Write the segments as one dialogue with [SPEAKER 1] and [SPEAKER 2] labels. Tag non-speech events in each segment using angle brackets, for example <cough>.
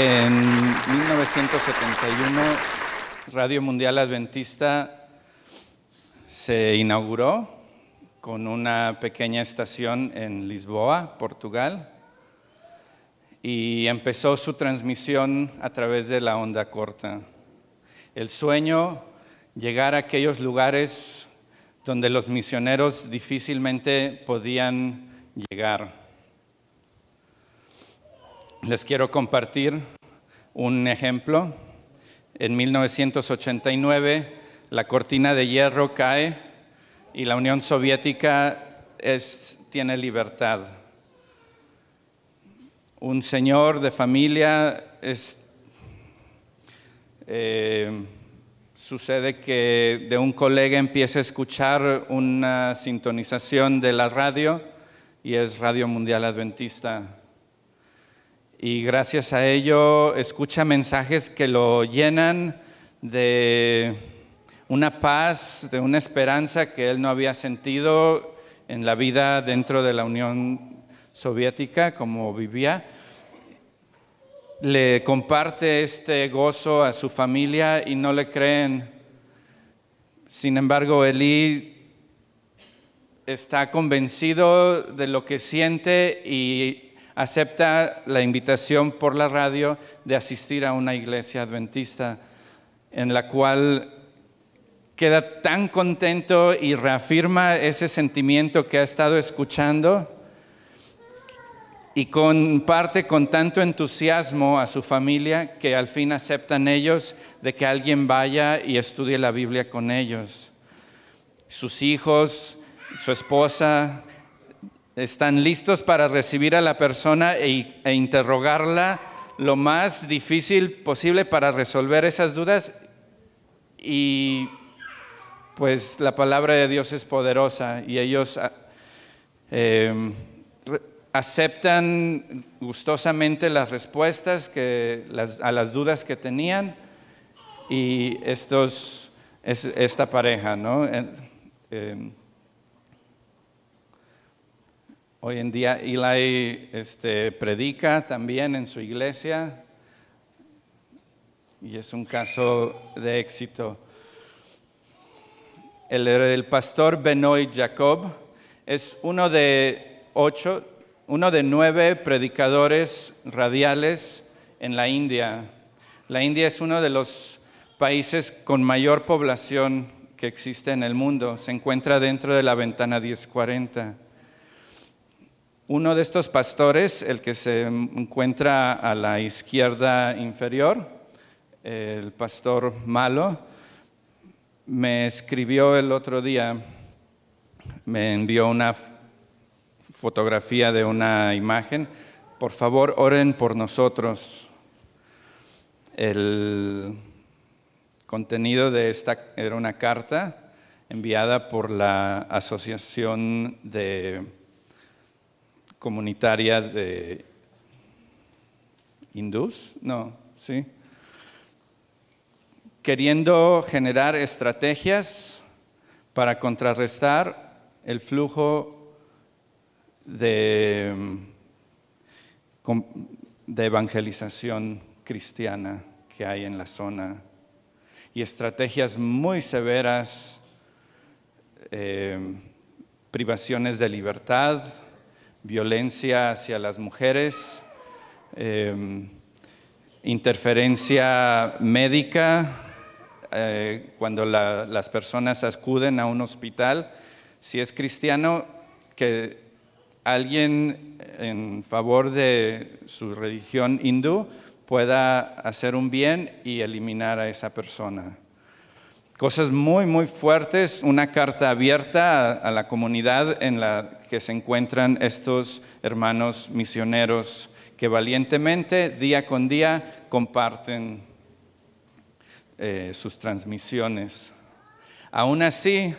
[SPEAKER 1] En 1971, Radio Mundial Adventista se inauguró con una pequeña estación en Lisboa, Portugal, y empezó su transmisión a través de la onda corta. El sueño, llegar a aquellos lugares donde los misioneros difícilmente podían llegar. Les quiero compartir un ejemplo, en 1989 la cortina de hierro cae y la Unión Soviética tiene libertad. Un señor de familia eh, sucede que de un colega empieza a escuchar una sintonización de la radio y es Radio Mundial Adventista y gracias a ello escucha mensajes que lo llenan de una paz, de una esperanza que él no había sentido en la vida dentro de la Unión Soviética, como vivía. Le comparte este gozo a su familia y no le creen. Sin embargo, Elí está convencido de lo que siente y acepta la invitación por la radio de asistir a una iglesia adventista en la cual queda tan contento y reafirma ese sentimiento que ha estado escuchando y comparte con tanto entusiasmo a su familia que al fin aceptan ellos de que alguien vaya y estudie la Biblia con ellos. Sus hijos, su esposa, están listos para recibir a la persona e, e, interrogarla lo más difícil posible para resolver esas dudas. Y pues la palabra de Dios es poderosa y ellos ah, em, aceptan gustosamente las respuestas que, a las dudas que tenían y estos, esta pareja, ¿no? Em, Hoy en día Eli este, predica también en su iglesia y es un caso de éxito. El, pastor Benoit Jacob es uno de uno de nueve predicadores radiales en la India. La India es uno de los países con mayor población que existe en el mundo. Se encuentra dentro de la ventana 1040. Uno de estos pastores, el que se encuentra a la izquierda inferior, el pastor Malo, me escribió el otro día, me envió una fotografía de una imagen. Por favor, oren por nosotros. El contenido de esta era una carta enviada por la Asociación de comunitaria de hindús, no, sí, queriendo generar estrategias para contrarrestar el flujo de, evangelización cristiana que hay en la zona y estrategias muy severas, eh, privaciones de libertad, violencia hacia las mujeres, em, interferencia médica, eh, cuando las personas acuden a un hospital, si es cristiano, que alguien en favor de su religión hindú pueda hacer un bien y eliminar a esa persona cosas muy, muy fuertes, una carta abierta a, la comunidad en la que se encuentran estos hermanos misioneros que valientemente día con día comparten eh, sus transmisiones. Aún así,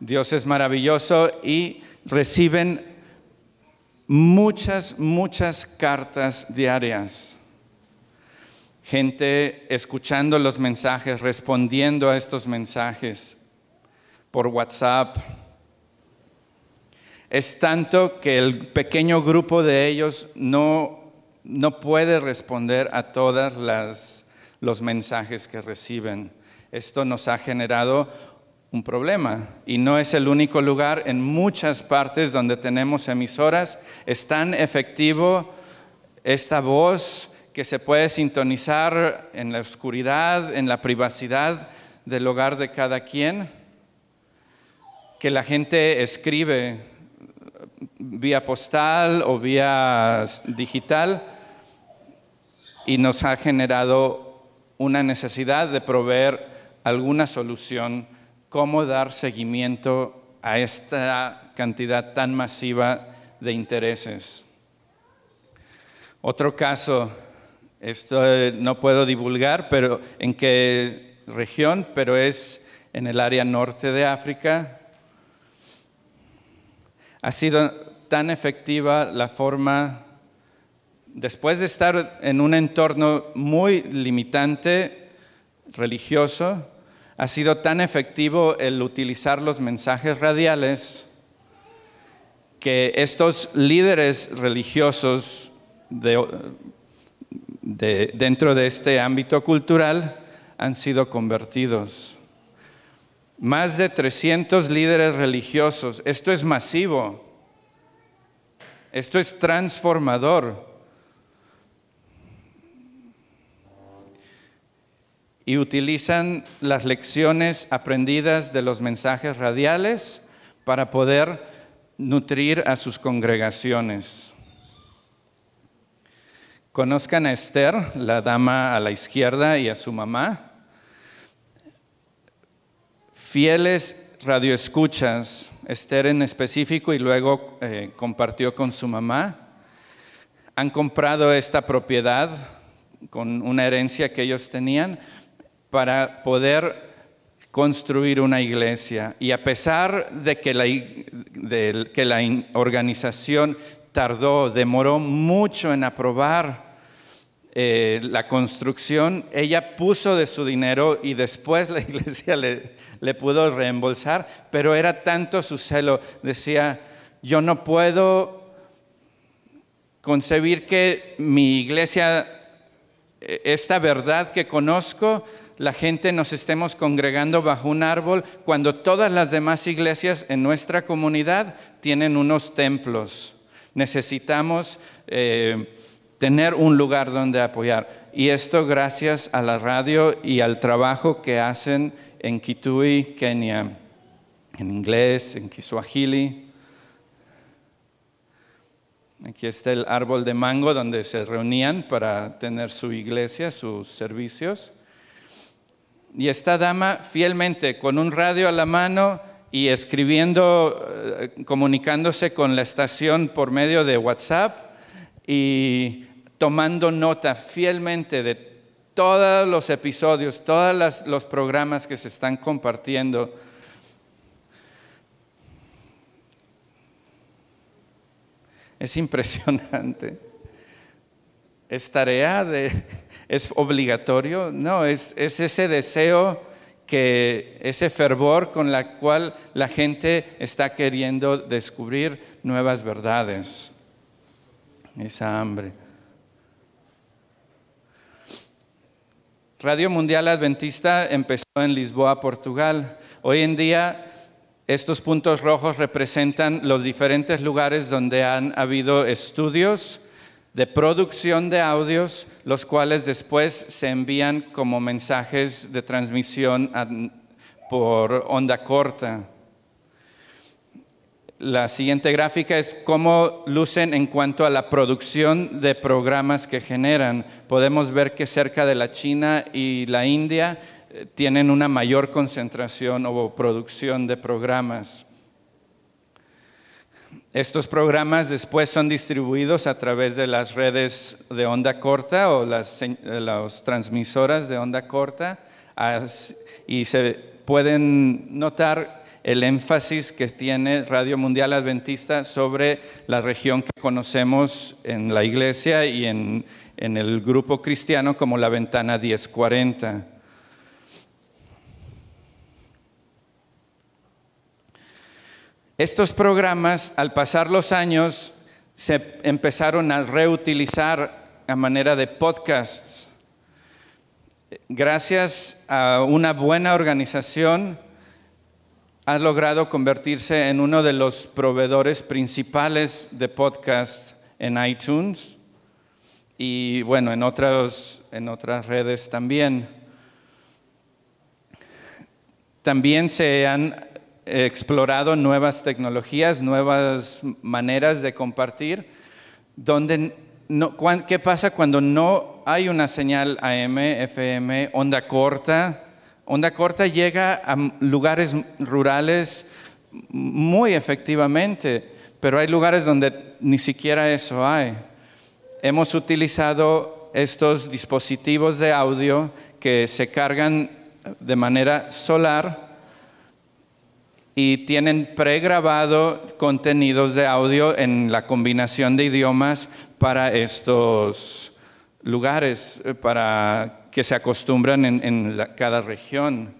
[SPEAKER 1] Dios es maravilloso y reciben muchas, muchas cartas diarias gente escuchando los mensajes, respondiendo a estos mensajes por WhatsApp. Es tanto que el pequeño grupo de ellos no, puede responder a todos los mensajes que reciben. Esto nos ha generado un problema. Y no es el único lugar, en muchas partes donde tenemos emisoras, es tan efectivo esta voz que se puede sintonizar en la oscuridad, en la privacidad del hogar de cada quien, que la gente escribe vía postal o vía digital y nos ha generado una necesidad de proveer alguna solución, cómo dar seguimiento a esta cantidad tan masiva de intereses. Otro caso esto eh, no puedo divulgar, pero en qué región, pero es en el área norte de África. Ha sido tan efectiva la forma, después de estar en un entorno muy limitante, religioso, ha sido tan efectivo el utilizar los mensajes radiales que estos líderes religiosos de dentro de este ámbito cultural han sido convertidos. Más de 300 líderes religiosos. Esto es masivo. Esto es transformador. Y utilizan las lecciones aprendidas de los mensajes radiales para poder nutrir a sus congregaciones. Conozcan a Esther, la dama a la izquierda, y a su mamá. Fieles radioescuchas, Esther en específico, y luego eh, compartió con su mamá. Han comprado esta propiedad con una herencia que ellos tenían para poder construir una iglesia. Y a pesar de que la, de que la organización tardó, demoró mucho en aprobar eh, la construcción, ella puso de su dinero y después la <laughs> iglesia le, pudo reembolsar, pero era tanto su celo, decía, yo no puedo concebir que mi iglesia, e, esta verdad que conozco, la gente nos estemos congregando bajo un árbol cuando todas las demás iglesias en nuestra comunidad tienen unos templos. Necesitamos... Eh, tener un lugar donde apoyar. Y esto gracias a la radio y al trabajo que hacen en Kitui, Kenia, en inglés, en Kiswahili. Aquí está el árbol de mango donde se reunían para tener su iglesia, sus servicios. Y esta dama fielmente, con un radio a la mano y escribiendo, eh, comunicándose con la estación por medio de WhatsApp y tomando nota fielmente de todos los episodios, todos los programas que se están compartiendo. Es impresionante. ¿Es tarea de, es obligatorio? No, es, es ese deseo que ese fervor con la cual la gente está queriendo descubrir nuevas verdades, esa hambre. Radio Mundial Adventista empezó en Lisboa, Portugal. Hoy en día estos puntos rojos representan los diferentes lugares donde han habido estudios de producción de audios, los cuales después se envían como mensajes de transmisión por onda corta. La siguiente gráfica es cómo lucen en cuanto a la producción de programas que generan. Podemos ver que cerca de la China y la India eh, tienen una mayor concentración o producción de programas. Estos programas después son distribuidos a través de las redes de onda corta o las, eh, transmisoras de onda corta y se pueden notar el énfasis que tiene Radio Mundial Adventista sobre la región que conocemos en la iglesia y en, el grupo cristiano como la ventana 1040. Estos programas, al pasar los años, se empezaron a reutilizar a manera de podcasts. Gracias a una buena organización, ha logrado convertirse en uno de los proveedores principales de podcast en iTunes y bueno, en, en otras redes también. También se han explorado nuevas tecnologías, nuevas maneras de compartir, donde ¿qué pasa cuando no hay una señal AM, FM, onda corta? Onda corta llega a lugares rurales muy efectivamente, pero hay lugares donde ni siquiera eso hay. Hemos utilizado estos dispositivos de audio que se cargan de manera solar y tienen pregrabado contenidos de audio en la combinación de idiomas para estos lugares, eh, para que se acostumbran en, cada región.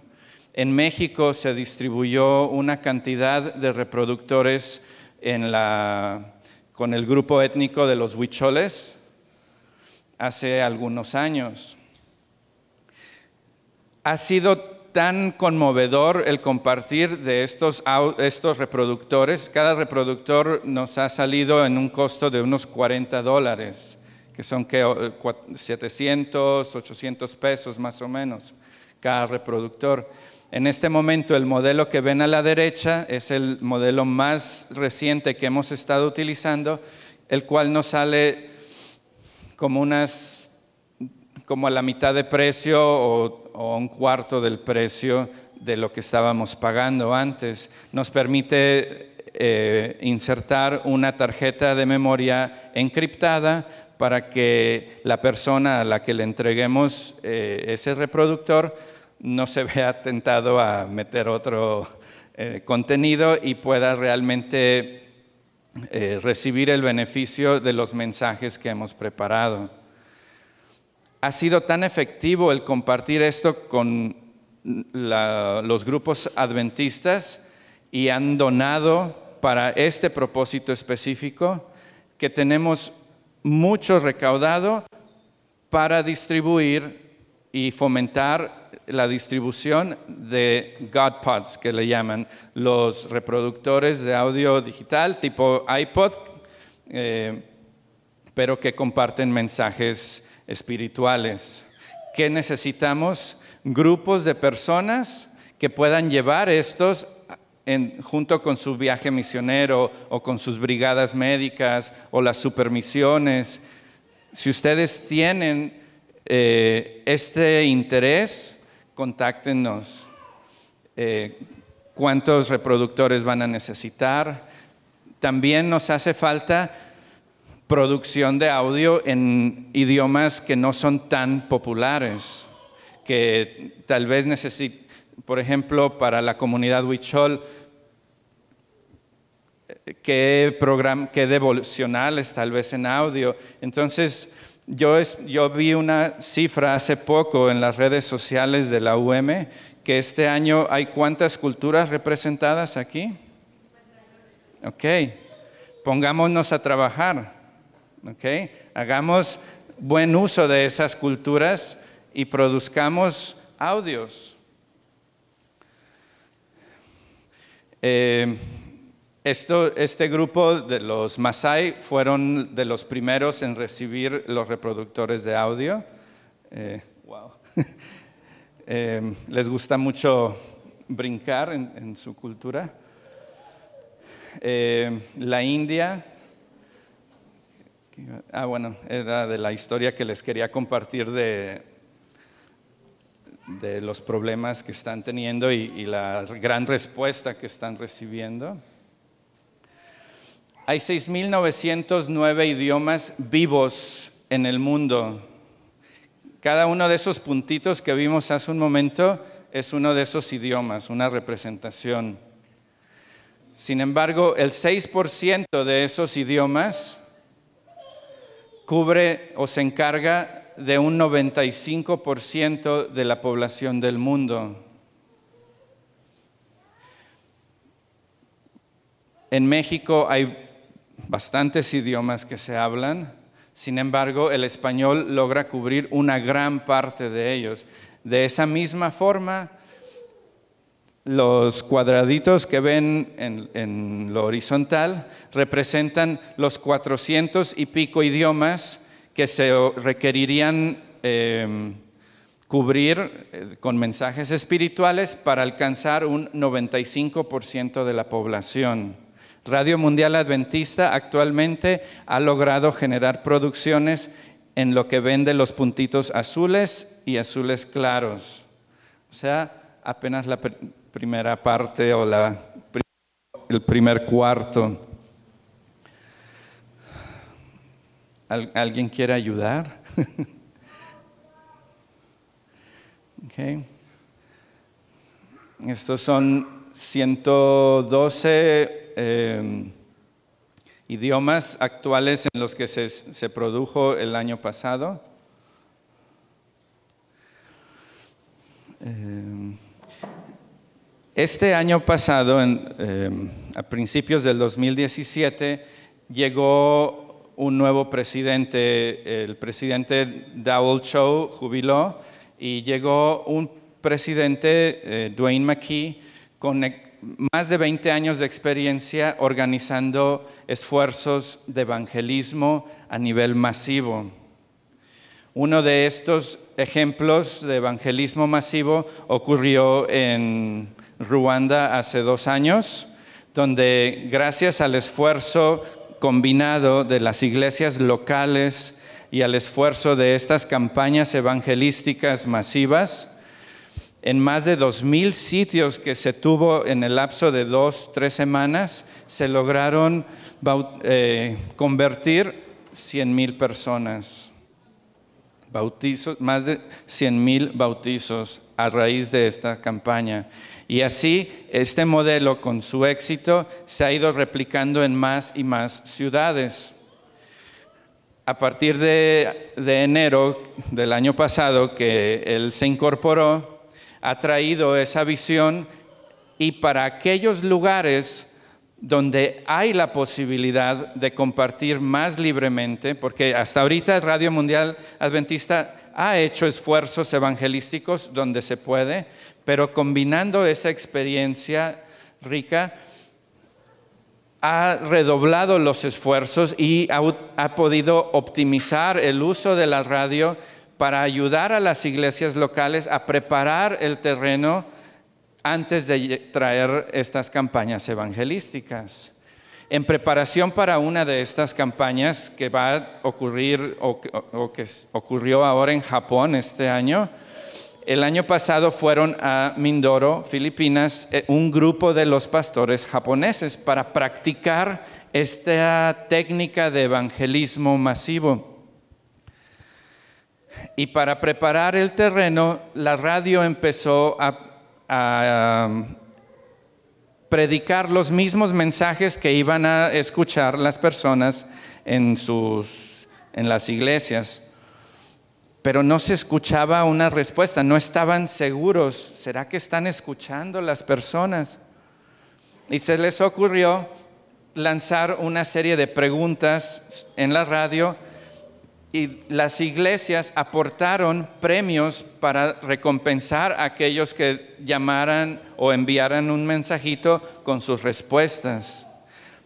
[SPEAKER 1] En México se distribuyó una cantidad de reproductores con el grupo étnico de los huicholes hace algunos años. Ha sido tan conmovedor el compartir de estos, estos reproductores. Cada reproductor nos ha salido en un costo de unos 40 dólares que son 700, 800 pesos más o menos cada reproductor. En este momento el modelo que ven a la derecha es el modelo más reciente que hemos estado utilizando, el cual nos sale como unas como a la mitad de precio o, un cuarto del precio de lo que estábamos pagando antes. Nos permite eh, insertar una tarjeta de memoria encriptada para que la persona a la que le entreguemos eh, ese reproductor no se vea tentado a meter otro eh, contenido y pueda realmente eh, recibir el beneficio de los mensajes que hemos preparado. Ha sido tan efectivo el compartir esto con los grupos adventistas y han donado para este propósito específico que tenemos mucho recaudado para distribuir y fomentar la distribución de GodPods, que le llaman los reproductores de audio digital tipo iPod, eh, pero que comparten mensajes espirituales. ¿Qué necesitamos? Grupos de personas que puedan llevar estos en, junto con su viaje misionero o con sus brigadas médicas o las supermisiones, si ustedes tienen eh, este interés, contáctenos. Eh, ¿Cuántos reproductores van a necesitar? También nos hace falta producción de audio en idiomas que no son tan populares, que tal vez necesiten por ejemplo, para la comunidad Huichol, qué, devolucionales, tal vez en audio. Entonces, yo, yo vi una cifra hace poco en las redes sociales de la UM, que este año hay cuántas culturas representadas aquí. Ok, pongámonos a trabajar. hagamos buen uso de esas culturas y produzcamos audios Eh, esto, este grupo de los Masai fueron de los primeros en recibir los reproductores de audio. Eh, wow. <laughs> Eh, les gusta mucho brincar en, su cultura. la India, ah bueno, era de la historia que les quería compartir de de los problemas que están teniendo y, la gran respuesta que están recibiendo. Hay 6.909 idiomas vivos en el mundo. Cada uno de esos puntitos que vimos hace un momento es uno de esos idiomas, una representación. Sin embargo, el 6% de esos idiomas cubre o se encarga de un 95% de la población del mundo. En México hay bastantes idiomas que se hablan, sin embargo el español logra cubrir una gran parte de ellos. De esa misma forma, los cuadraditos que ven en, lo horizontal representan los 400 y pico idiomas que se requerirían em, cubrir eh, con mensajes espirituales para alcanzar un 95% de la población. Radio Mundial Adventista actualmente ha logrado generar producciones en lo que vende los puntitos azules y azules claros. O sea, apenas la primera parte o el primer cuarto. ¿Alguien quiere ayudar? <laughs> Estos son 112 em, idiomas actuales en los que se, produjo el año pasado. Em, este año pasado, em, a principios del 2017, llegó un nuevo presidente, el presidente Dowell Cho jubiló y llegó un presidente, eh, Dwayne McKee, con más de 20 años de experiencia organizando esfuerzos de evangelismo a nivel masivo. Uno de estos ejemplos de evangelismo masivo ocurrió en Ruanda hace dos años, donde gracias al esfuerzo combinado de las iglesias locales y al esfuerzo de estas campañas evangelísticas masivas, en más de 2.000 sitios que se tuvo en el lapso de dos, tres semanas, se lograron eh, convertir 100.000 personas. Bautizos, más de 100.000 bautizos a raíz de esta campaña. Y así este modelo con su éxito se ha ido replicando en más y más ciudades. A partir de, enero del año pasado que él se incorporó, ha traído esa visión y para aquellos lugares donde hay la posibilidad de compartir más libremente, porque hasta ahorita Radio Mundial Adventista ha hecho esfuerzos evangelísticos donde se puede, pero combinando esa experiencia rica, ha redoblado los esfuerzos y ha, podido optimizar el uso de la radio para ayudar a las iglesias locales a preparar el terreno antes de traer estas campañas evangelísticas. En preparación para una de estas campañas que va a ocurrir o que ocurrió ahora en Japón este año, el año pasado fueron a Mindoro, Filipinas, eh, un grupo de los pastores japoneses para practicar esta técnica de evangelismo masivo. Y para preparar el terreno, la radio empezó a, um, predicar los mismos mensajes que iban a escuchar las personas en las iglesias pero no se escuchaba una respuesta, no estaban seguros, ¿será que están escuchando las personas? Y se les ocurrió lanzar una serie de preguntas en la radio y las iglesias aportaron premios para recompensar a aquellos que llamaran o enviaran un mensajito con sus respuestas.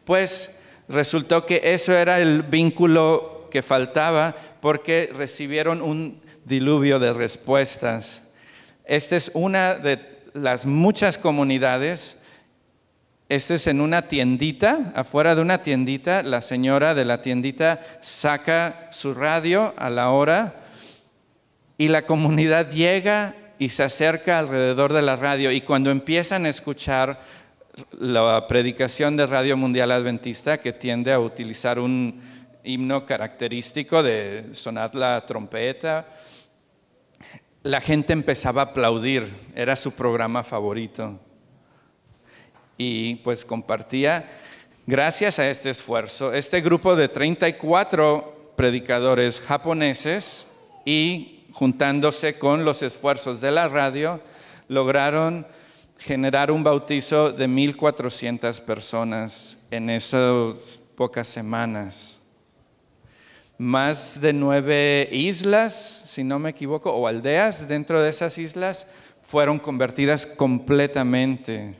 [SPEAKER 1] Pues resultó que eso era el vínculo que faltaba porque recibieron un diluvio de respuestas. Esta es una de las muchas comunidades. esta es en una tiendita, afuera de una tiendita, la señora de la tiendita saca su radio a la hora y la comunidad llega y se acerca alrededor de la radio y cuando empiezan a escuchar la predicación de Radio Mundial Adventista que tiende a utilizar un, himno característico de sonar la trompeta. La gente empezaba a aplaudir, era su programa favorito. Y pues compartía, gracias a este esfuerzo, este grupo de 34 predicadores japoneses y juntándose con los esfuerzos de la radio, lograron generar un bautizo de 1.400 personas en esas pocas semanas más de nueve islas, si no me equivoco, o aldeas dentro de esas islas fueron convertidas completamente.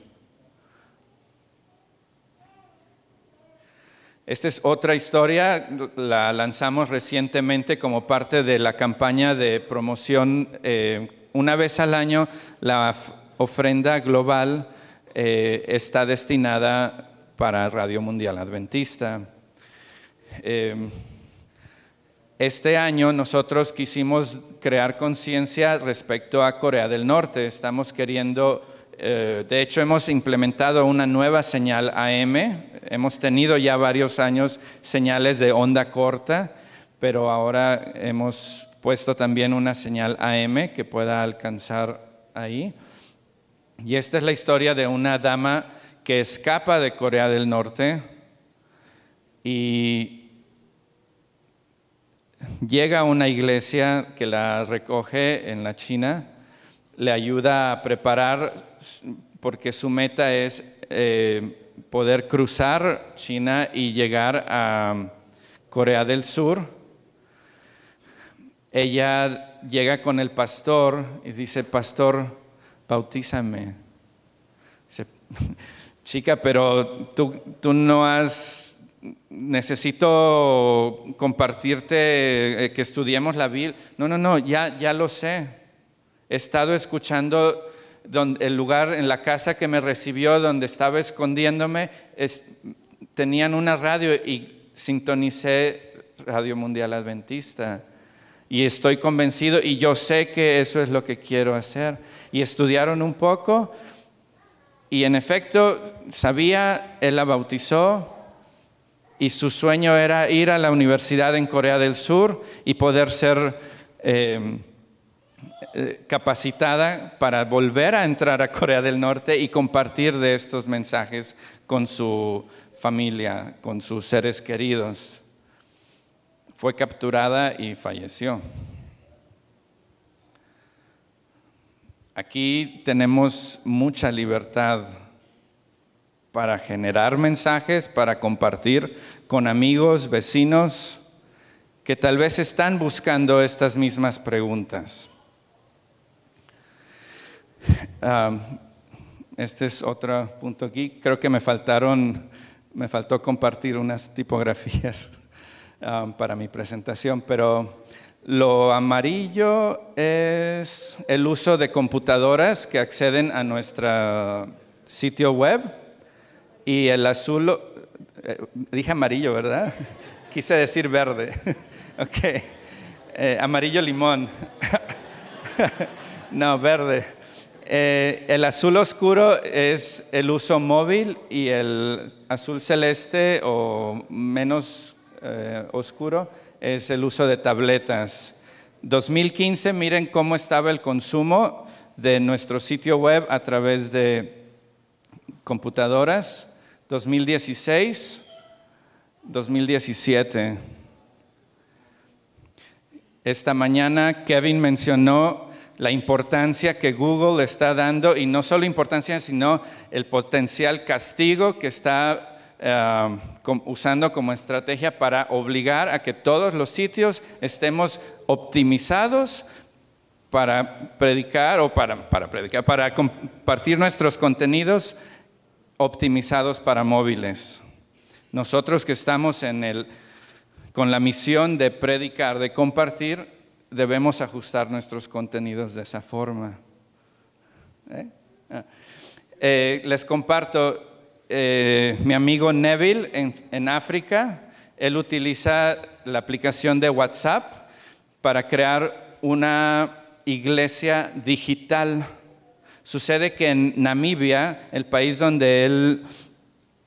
[SPEAKER 1] Esta es otra historia, la lanzamos recientemente como parte de la campaña de promoción. Eh, una vez al año, la ofrenda global eh, está destinada para Radio Mundial Adventista. Em, este año nosotros quisimos crear conciencia respecto a Corea del Norte. Estamos queriendo, eh, de hecho hemos implementado una nueva señal AM. Hemos tenido ya varios años señales de onda corta, pero ahora hemos puesto también una señal AM que pueda alcanzar ahí. Y esta es la historia de una dama que escapa de Corea del Norte y llega a una iglesia que la recoge en la China, le ayuda a preparar porque su meta es eh, poder cruzar China y llegar a Corea del Sur. Ella llega con el pastor y dice, pastor, bautízame. <laughs> chica, pero tú no has necesito compartirte eh, que estudiemos la Biblia. No, no, no, ya, ya lo sé. He estado escuchando el lugar en la casa que me recibió, donde estaba escondiéndome, tenían una radio y sintonicé Radio Mundial Adventista. Y estoy convencido y yo sé que eso es lo que quiero hacer. Y estudiaron un poco y en efecto sabía, él la bautizó, y su sueño era ir a la universidad en Corea del Sur y poder ser eh, eh, capacitada para volver a entrar a Corea del Norte y compartir de estos mensajes con su familia, con sus seres queridos. Fue capturada y falleció. Aquí tenemos mucha libertad para generar mensajes, para compartir con amigos, vecinos, que tal vez están buscando estas mismas preguntas. este es otro punto aquí. Creo que me faltaron, me faltó compartir unas tipografías <laughs> para mi presentación, pero lo amarillo es el uso de computadoras que acceden a nuestro sitio web. Y el azul, eh, dije amarillo, ¿verdad? <laughs> Quise decir verde. <laughs> ok. Eh, amarillo limón. <laughs> no, verde. Eh, el azul oscuro es el uso móvil y el azul celeste o menos oscuro es el uso de tabletas. 2015, miren cómo estaba el consumo de nuestro sitio web a través de computadoras. 2016, 2017. Esta mañana Kevin mencionó la importancia que Google está dando y no solo importancia, sino el potencial castigo que está eh, usando como estrategia para obligar a que todos los sitios estemos optimizados para predicar o para, para predicar, para compartir nuestros contenidos optimizados para móviles. Nosotros que estamos en con la misión de predicar, de compartir, debemos ajustar nuestros contenidos de esa forma. ¿Eh? Ah. Eh, les comparto, eh, mi amigo Neville en, en África, él utiliza la aplicación de WhatsApp para crear una iglesia digital Sucede que en Namibia, el país donde él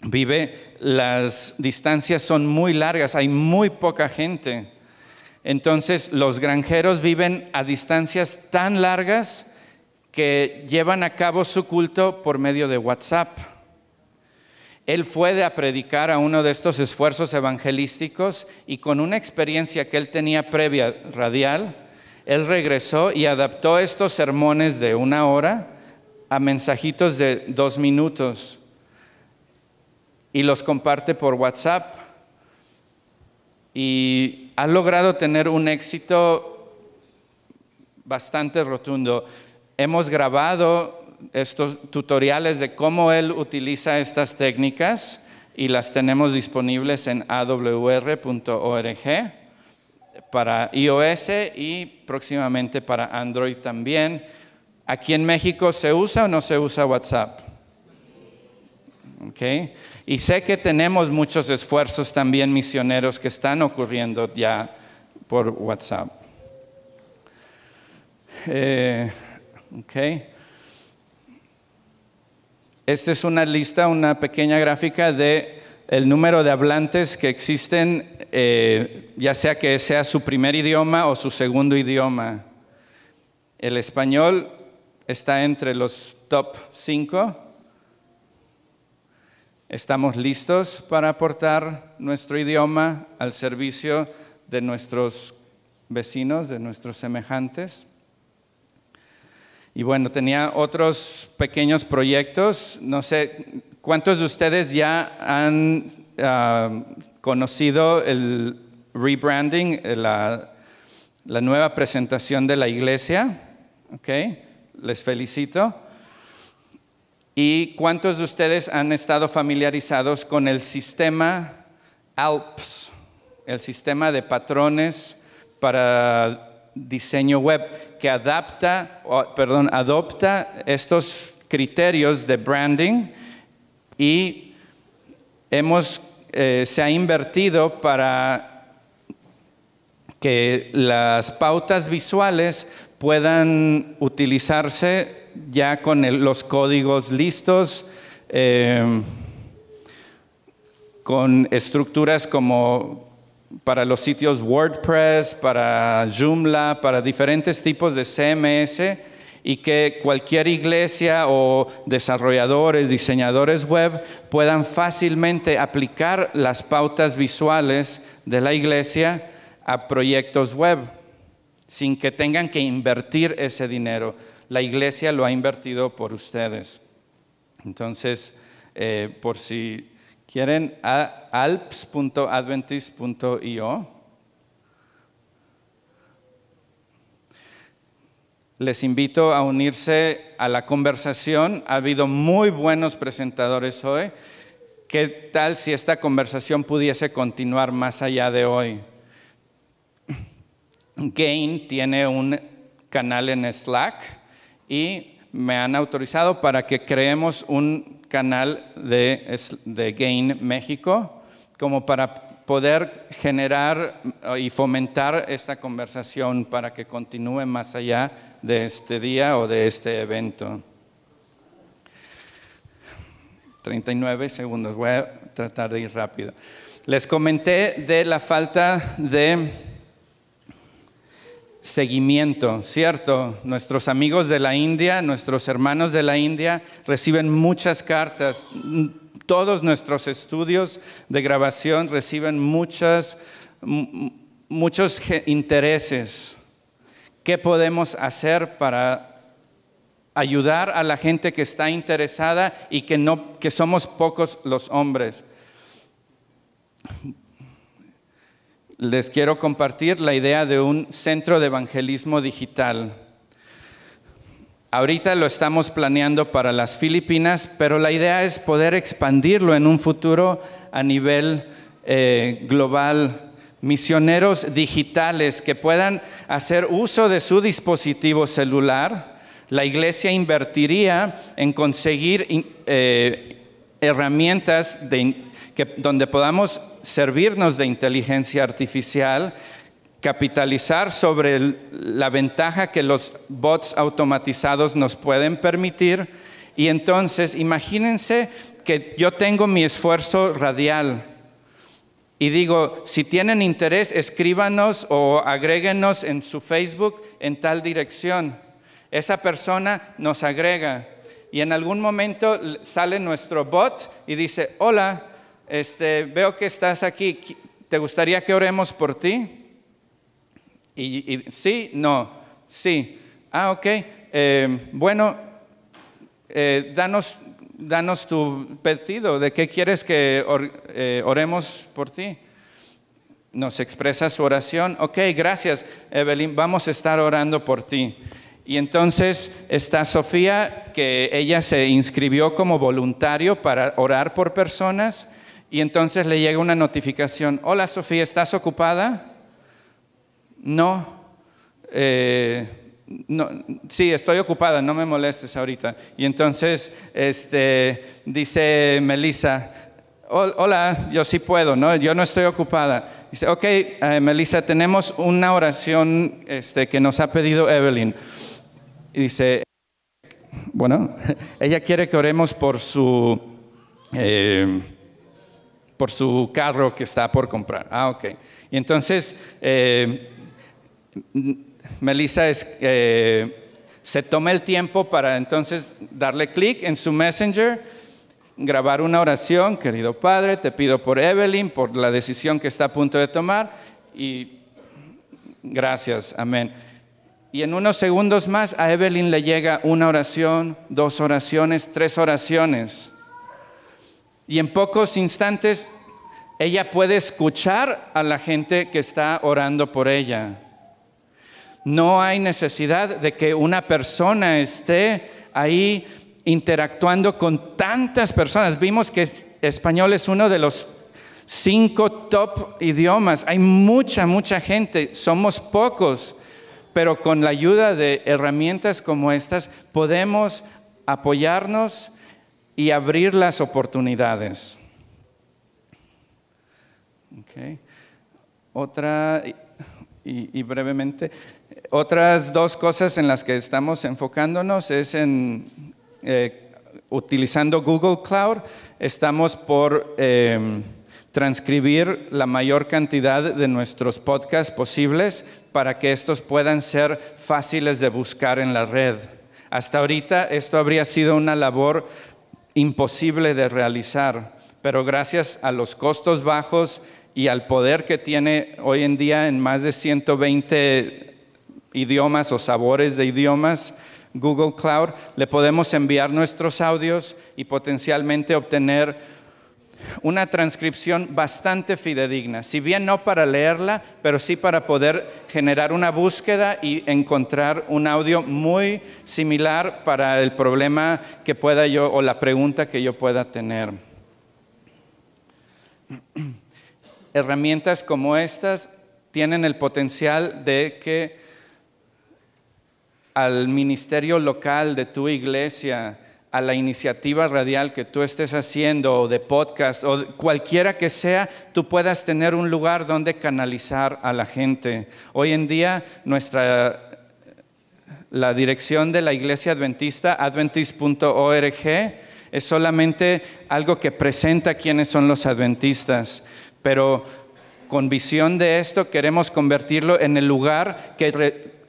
[SPEAKER 1] vive, las distancias son muy largas, hay muy poca gente. Entonces los granjeros viven a distancias tan largas que llevan a cabo su culto por medio de WhatsApp. Él fue a predicar a uno de estos esfuerzos evangelísticos y con una experiencia que él tenía previa radial, él regresó y adaptó estos sermones de una hora a mensajitos de dos minutos y los comparte por WhatsApp. Y ha logrado tener un éxito bastante rotundo. Hemos grabado estos tutoriales de cómo él utiliza estas técnicas y las tenemos disponibles en awr.org para iOS y próximamente para Android también. ¿Aquí en México se usa o no se usa WhatsApp? Y sé que tenemos muchos esfuerzos también misioneros que están ocurriendo ya por WhatsApp. Eh, Esta es una lista, una pequeña gráfica de el número de hablantes que existen, eh, ya sea que sea su primer idioma o su segundo idioma. El español está entre los top 5. Estamos listos para aportar nuestro idioma al servicio de nuestros vecinos, de nuestros semejantes. Y bueno, tenía otros pequeños proyectos. No sé, ¿cuántos de ustedes ya han ah, conocido el rebranding, eh, la, nueva presentación de la iglesia? les felicito. ¿Y cuántos de ustedes han estado familiarizados con el sistema ALPS, el sistema de patrones para diseño web que adapta, perdón, adopta estos criterios de branding y hemos, eh, se ha invertido para que las pautas visuales puedan utilizarse ya con los códigos listos, em, con estructuras como para los sitios WordPress, para Joomla, para diferentes tipos de CMS y que cualquier iglesia o desarrolladores, diseñadores web puedan fácilmente aplicar las pautas visuales de la iglesia a proyectos web sin que tengan que invertir ese dinero. La iglesia lo ha invertido por ustedes. Entonces, eh, por si quieren, alps.adventist.io. Les invito a unirse a la conversación. Ha habido muy buenos presentadores hoy. ¿Qué tal si esta conversación pudiese continuar más allá de hoy? Gain tiene un canal en Slack y me han autorizado para que creemos un canal de, de Gain México como para poder generar eh, y fomentar esta conversación para que continúe más allá de este día o de este evento. 39 segundos, voy a tratar de ir rápido. Les comenté de la falta de seguimiento, ¿cierto? Nuestros amigos de la India, nuestros hermanos de la India reciben muchas cartas. Todos nuestros estudios de grabación reciben muchas, muchos intereses. ¿Qué podemos hacer para ayudar a la gente que está interesada y que, no, que somos pocos los hombres? les quiero compartir la idea de un centro de evangelismo digital. Ahorita lo estamos planeando para las Filipinas, pero la idea es poder expandirlo en un futuro a nivel eh, global misioneros digitales que puedan hacer uso de su dispositivo celular. La iglesia invertiría en conseguir eh, herramientas de donde podamos servirnos de inteligencia artificial, capitalizar sobre la ventaja que los bots automatizados nos pueden permitir. Y entonces, imagínense que yo tengo mi esfuerzo radial. Y digo, si tienen interés, escríbanos o agréguenos en su Facebook en tal dirección. Esa persona nos agrega. Y en algún momento sale nuestro bot y dice, hola, este, veo que estás aquí, ¿te gustaría que oremos por ti? Y, sí, no, sí. Ah, ok. Eh, bueno, eh, danos, tu pedido, ¿de qué quieres que eh, oremos por ti? Nos expresa su oración. Ok, gracias, Evelyn, vamos a estar orando por ti. Y entonces está Sofía, que ella se inscribió como voluntario para orar por personas. Y entonces le llega una notificación, hola Sofía, ¿estás ocupada? No, eh, no, sí, estoy ocupada, no me molestes ahorita. Y entonces este, dice Melissa, hola, yo sí puedo, ¿no? yo no estoy ocupada. Dice, ok, eh, Melissa, tenemos una oración este, que nos ha pedido Evelyn. Y dice, bueno, <laughs> ella quiere que oremos por su... Eh, por su carro que está por comprar. Ah, ok. Y entonces, eh, Melissa es, eh, se toma el tiempo para entonces darle clic en su Messenger, grabar una oración, querido Padre, te pido por Evelyn, por la decisión que está a punto de tomar, y gracias, amén. Y en unos segundos más a Evelyn le llega una oración, dos oraciones, tres oraciones. Y en pocos instantes ella puede escuchar a la gente que está orando por ella. No hay necesidad de que una persona esté ahí interactuando con tantas personas. Vimos que español es uno de los cinco top idiomas. Hay mucha, mucha gente. Somos pocos, pero con la ayuda de herramientas como estas podemos apoyarnos y abrir las oportunidades. Otra, y, brevemente, otras dos cosas en las que estamos enfocándonos es en, eh, utilizando Google Cloud, estamos por em, transcribir la mayor cantidad de nuestros podcasts posibles para que estos puedan ser fáciles de buscar en la red. Hasta ahorita esto habría sido una labor imposible de realizar, pero gracias a los costos bajos y al poder que tiene hoy en día en más de 120 idiomas o sabores de idiomas, Google Cloud, le podemos enviar nuestros audios y potencialmente obtener una transcripción bastante fidedigna, si bien no para leerla, pero sí para poder generar una búsqueda y encontrar un audio muy similar para el problema que pueda yo o la pregunta que yo pueda tener. <clears throat> Herramientas como estas tienen el potencial de que al ministerio local de tu iglesia, a la iniciativa radial que tú estés haciendo o de podcast o cualquiera que sea, tú puedas tener un lugar donde canalizar a la gente. Hoy en día nuestra la dirección de la iglesia adventista adventist.org es solamente algo que presenta quiénes son los adventistas, pero con visión de esto queremos convertirlo en el lugar que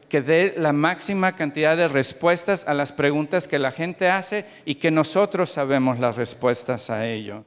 [SPEAKER 1] que dé la máxima cantidad de respuestas a las preguntas que la gente hace y que nosotros sabemos las respuestas a ello.